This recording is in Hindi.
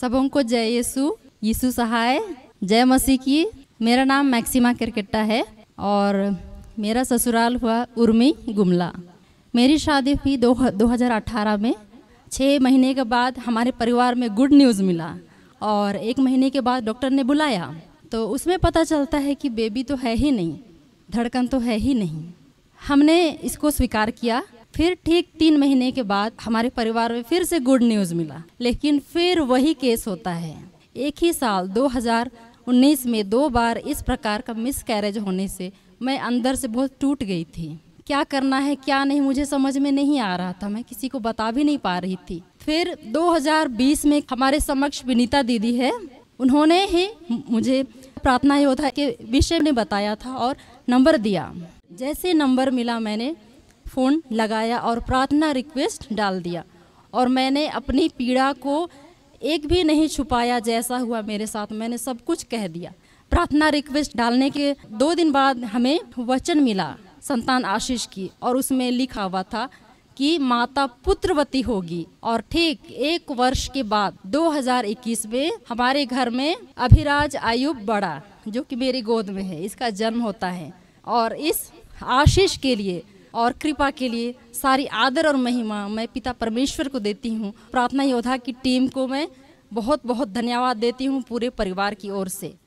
सबों को जय यीशु यीशु सहाय जय मसीह की मेरा नाम मैक्सिमा क्रिकेटा है और मेरा ससुराल हुआ उर्मी गुमला मेरी शादी हुई दो दो में छः महीने के बाद हमारे परिवार में गुड न्यूज़ मिला और एक महीने के बाद डॉक्टर ने बुलाया तो उसमें पता चलता है कि बेबी तो है ही नहीं धड़कन तो है ही नहीं हमने इसको स्वीकार किया फिर ठीक तीन महीने के बाद हमारे परिवार में फिर से गुड न्यूज़ मिला लेकिन फिर वही केस होता है एक ही साल 2019 में दो बार इस प्रकार का मिस कैरेज होने से मैं अंदर से बहुत टूट गई थी क्या करना है क्या नहीं मुझे समझ में नहीं आ रहा था मैं किसी को बता भी नहीं पा रही थी फिर 2020 में हमारे समक्ष विनीता दीदी है उन्होंने ही मुझे प्रार्थना योद्धा के विषय में बताया था और नंबर दिया जैसे नंबर मिला मैंने फ़ोन लगाया और प्रार्थना रिक्वेस्ट डाल दिया और मैंने अपनी पीड़ा को एक भी नहीं छुपाया जैसा हुआ मेरे साथ मैंने सब कुछ कह दिया प्रार्थना रिक्वेस्ट डालने के दो दिन बाद हमें वचन मिला संतान आशीष की और उसमें लिखा हुआ था कि माता पुत्रवती होगी और ठीक एक वर्ष के बाद 2021 में हमारे घर में अभिराज आयुब बड़ा जो कि मेरी गोद में है इसका जन्म होता है और इस आशीष के लिए और कृपा के लिए सारी आदर और महिमा मैं पिता परमेश्वर को देती हूँ प्रार्थना योद्धा की टीम को मैं बहुत बहुत धन्यवाद देती हूँ पूरे परिवार की ओर से